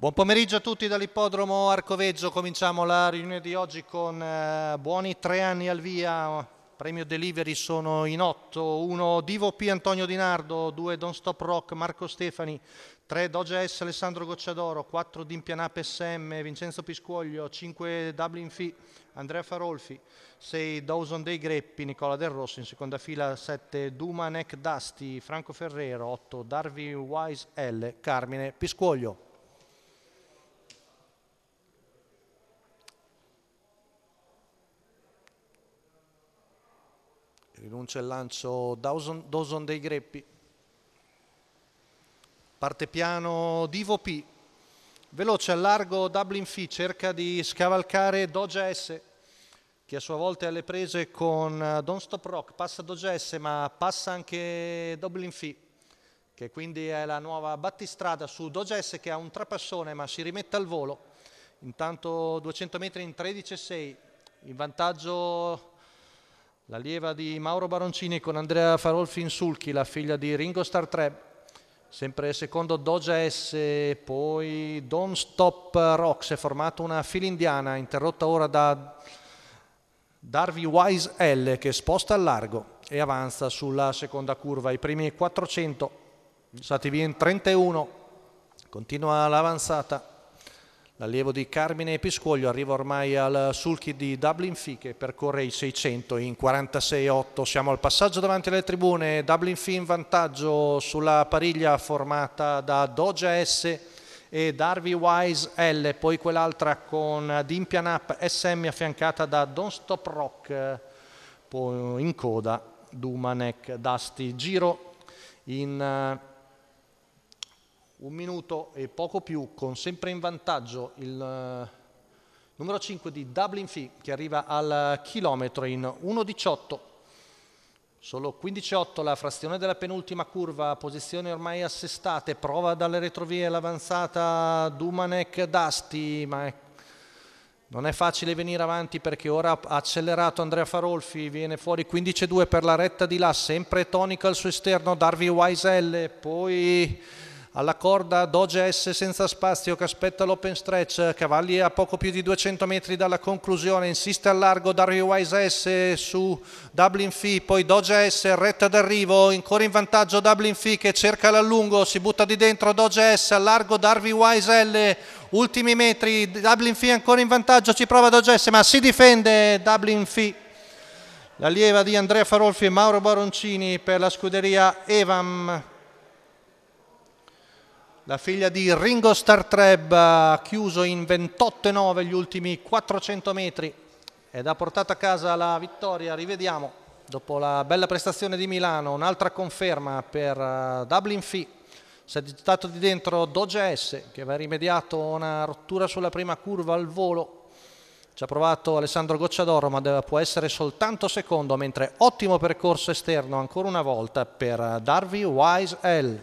Buon pomeriggio a tutti dall'ippodromo Arcoveggio, cominciamo la riunione di oggi con eh, buoni tre anni al via, premio delivery sono in otto, uno Divo P Antonio Di Nardo, due Don Stop Rock Marco Stefani, tre Doge S Alessandro Gocciadoro, quattro Dimpianap SM Vincenzo Piscuoglio, cinque Dublin Fi Andrea Farolfi, sei Dawson dei Greppi, Nicola Del Rosso in seconda fila, sette Duma Neck Dusty, Franco Ferrero, otto Darvi Wise L, Carmine Piscuoglio. rinuncia il lancio Dawson, Dawson dei Greppi. Parte piano Divo P. Veloce al largo Dublin Fee cerca di scavalcare Doja S che a sua volta è alle prese con eh, Don't Stop Rock, passa Doja S ma passa anche Dublin Fee che quindi è la nuova battistrada su Doja S che ha un trapassone ma si rimette al volo. Intanto 200 metri in 13,6 in vantaggio l'allieva di Mauro Baroncini con Andrea Farolfi in Sulchi, la figlia di Ringo Star 3, sempre secondo Doja S, poi Don't Stop Rocks, è formata una fila indiana, interrotta ora da Darby Wise L che sposta al largo e avanza sulla seconda curva, i primi 400, via in 31, continua l'avanzata. L'allievo di Carmine Episcuoglio arriva ormai al sulchi di Dublin Fee che percorre i 600 in 46-8. Siamo al passaggio davanti alle tribune. Dublin Fee in vantaggio sulla pariglia formata da Doja S e Darby Wise L. Poi quell'altra con Dimpianap SM affiancata da Don't Stop Rock. Poi in coda Dumanek Dusty. Giro in eh, un minuto e poco più, con sempre in vantaggio il eh, numero 5 di Dublin Fee che arriva al chilometro in 1.18. Solo 15.8 la frazione della penultima curva, posizioni ormai assestate, prova dalle retrovie l'avanzata Dumanek Dasti, ma è non è facile venire avanti perché ora ha accelerato Andrea Farolfi, viene fuori 15-2 per la retta di là, sempre tonica al suo esterno, Darvi Wiselle, poi alla corda Doge S senza spazio che aspetta l'open stretch, Cavalli a poco più di 200 metri dalla conclusione, insiste al largo Dario Wise S su Dublin Fee, poi Doge S retta d'arrivo, ancora in vantaggio Dublin Fee che cerca l'allungo, si butta di dentro Doge S al largo Darvi Wise L, ultimi metri, Dublin Fee ancora in vantaggio, ci prova Doge S ma si difende Dublin Fee. L'allieva di Andrea Farolfi e Mauro Baroncini per la scuderia Evam la figlia di Ringo Startreb ha chiuso in 28-9 gli ultimi 400 metri ed ha portato a casa la vittoria, rivediamo dopo la bella prestazione di Milano un'altra conferma per eh, Dublin Fee si è gettato di dentro Doge S che aveva rimediato una rottura sulla prima curva al volo ci ha provato Alessandro Gocciadoro ma può essere soltanto secondo mentre ottimo percorso esterno ancora una volta per eh, Darby Wise L